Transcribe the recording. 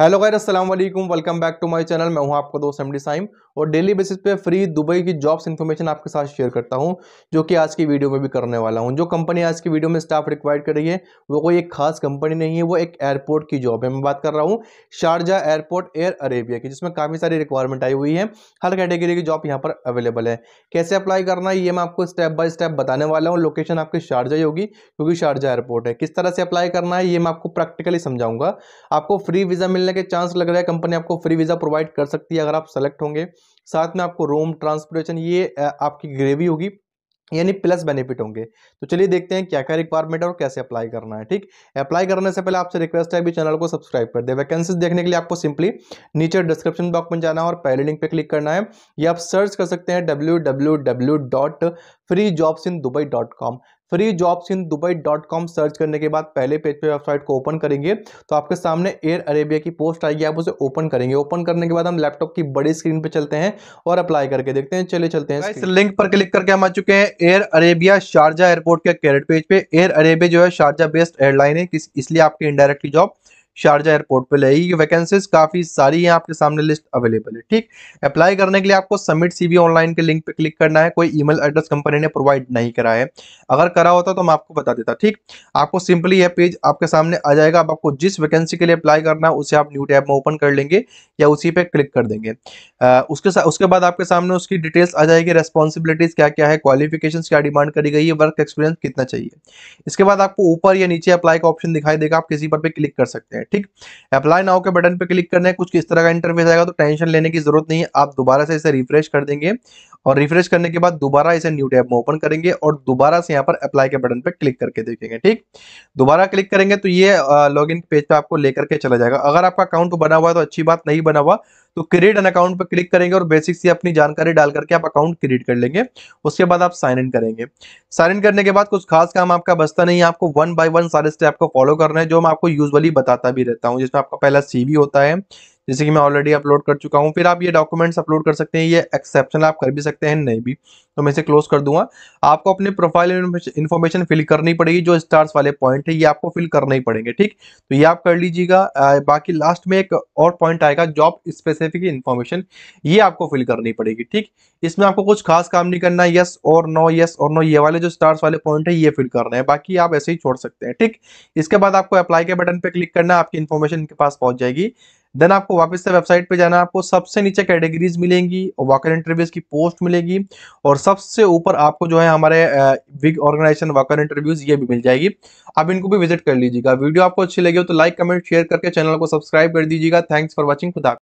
hello गैर अस्सलाम वालेकुम welcome back to my channel मैं हूं आपका दोस्त एमडी साइम और डेली बेसिस पे फ्री दुबई की जॉब्स इन्फॉर्मेशन आपके साथ शेयर करता हूं जो कि आज की वीडियो में भी करने वाला हूं जो कंपनी आज की वीडियो में स्टाफ रिक्वायर्ड कर रही है वो कोई एक खास कंपनी नहीं है वो एक एयरपोर्ट की जॉब है मैं बात कर रहा हूँ शारजा एयरपोर्ट एयर अरेबिया की जिसमें काफ़ी सारी रिक्वायरमेंट आई हुई है हर कैटेगरी की जॉब यहाँ पर अवेलेबल है कैसे अप्लाई करना है ये मैं आपको स्टेप बाय स्टेप बताने वाला हूँ लोकेशन आपकी शारजा ही होगी क्योंकि शारजा एयरपोर्ट है किस तरह से अप्लाई करना है ये मैं आपको प्रैक्टिकली समझाऊंगा आपको फ्री वीज़ा मिलने मिलने के चांस लग रहा है कंपनी आपको फ्री वीज़ा प्रोवाइड कर सकती है अगर आप सेलेक्ट होंगे साथ में आपको रोम ट्रांसपोर्टेशन ये आपकी ग्रेवी होगी यानी प्लस बेनिफिट होंगे तो चलिए देखते हैं क्या क्या रिक्वायरमेंट है और कैसे अप्लाई करना है ठीक अप्लाई करने से पहले आपसे रिक्वेस्ट है अभी चैनल को सब्सक्राइब कर दे वैकेंसीज देखने के लिए आपको सिंपली नीचे डिस्क्रिप्शन बॉक्स में जाना है और पहले लिंक पे क्लिक करना है या आप सर्च कर सकते हैं W free jobs in Dubai dot com search करने के बाद पहले पेज पे वेबसाइट को ओपन करेंगे तो आपके सामने एयर अरेबिया की पोस्ट आएगी आप उसे ओपन करेंगे ओपन करने के बाद हम लैपटॉप की बड़ी स्क्रीन पे चलते हैं और अप्लाई करके देखते हैं चले चलते हैं इस लिंक पर क्लिक करके हम आ चुके हैं एयर अरेबिया शारजा एयरपोर्ट के कैरेट पेज पे एयर अरेबिया जो है शारजा बेस्ड एयरलाइन है इसलिए आपकी इंडायरेक्टली जॉब शारजा एयरपोर्ट पे लगेगी ये वैकेंसीज काफ़ी सारी हैं आपके सामने लिस्ट अवेलेबल है ठीक अप्लाई करने के लिए आपको सबमिट सीवी ऑनलाइन के लिंक पे क्लिक करना है कोई ईमेल एड्रेस कंपनी ने प्रोवाइड नहीं करा है अगर करा होता तो मैं आपको बता देता ठीक आपको सिंपली यह पेज आपके सामने आ जाएगा आपको जिस वैकेंसी के लिए अप्लाई करना है उसे आप न्यू टैब में ओपन कर लेंगे या उसी पर क्लिक कर देंगे उसके उसके बाद आपके सामने उसकी डिटेल्स आ जाएगी रेस्पॉन्सिबिलिटीज़ क्या क्या है क्वालिफिकेशन क्या डिमांड करी गई है वर्क एक्सपीरियंस कितना चाहिए इसके बाद आपको ऊपर या नीचे अप्लाई का ऑप्शन दिखाई देगा आप किसी पर भी क्लिक कर सकते हैं ठीक अप्लाई नाउ के बटन पर क्लिक करना है कुछ किस तरह का इंटरफेस आएगा तो टेंशन लेने की जरूरत नहीं है आप दोबारा से इसे रिफ्रेश कर देंगे और रिफ्रेश करने के बाद दोबारा इसे न्यू टैब में ओपन करेंगे और दोबारा से यहाँ पर अप्लाई के बटन पर क्लिक करके देखेंगे ठीक दोबारा क्लिक करेंगे तो ये लॉग इन पेज पर आपको लेकर के चला जाएगा अगर आपका अकाउंट बना हुआ है तो अच्छी बात नहीं बना हुआ तो क्रिएट एन अकाउंट पर क्लिक करेंगे और बेसिक से अपनी जानकारी डाल करके आप अकाउंट क्रिएट कर लेंगे उसके बाद आप साइन इन करेंगे साइन इन करने के बाद कुछ खास काम आपका बचता नहीं है आपको वन बाय वन सारे स्टेप को फॉलो करना है जो मैं आपको यूजली बताता भी रहता हूँ जिसमें आपका पहला सी होता है जैसे कि मैं ऑलरेडी अपलोड कर चुका हूँ फिर आप ये डॉक्यूमेंट्स अपलोड कर सकते हैं ये एक्सेप्शन आप कर भी सकते हैं नहीं भी तो मैं इसे क्लोज कर दूंगा आपको अपने प्रोफाइल इन्फॉर्मेशन फिल करनी पड़ेगी जो स्टार्स वाले पॉइंट है ये आपको फिल करना ही पड़ेंगे ठीक तो ये आप कर लीजिएगा बाकी लास्ट में एक और पॉइंट आएगा जॉब स्पेसिफिक इन्फॉर्मेशन ये आपको फिल करनी पड़ेगी ठीक इसमें आपको कुछ खास काम नहीं करना है यस और नो यस और नो ये वाले जो स्टार्स वाले पॉइंट है ये फिल करना है बाकी आप ऐसे ही छोड़ सकते हैं ठीक इसके बाद आपको अप्लाई के बटन पर क्लिक करना आपकी इन्फॉर्मेशन के पास पहुंच जाएगी देन आपको वापस से वेबसाइट पे जाना आपको सबसे नीचे कैटेगरीज मिलेंगी और वाकर इंटरव्यूज की पोस्ट मिलेगी और सबसे ऊपर आपको जो है हमारे बिग ऑर्गेनाइजेशन वर्कर इंटरव्यूज ये भी मिल जाएगी आप इनको भी विजिट कर लीजिएगा वीडियो आपको अच्छी लगी हो तो लाइक कमेंट शेयर करके चैनल को सब्सक्राइब कर दीजिएगा थैंक्स फॉर वॉचिंग खुदा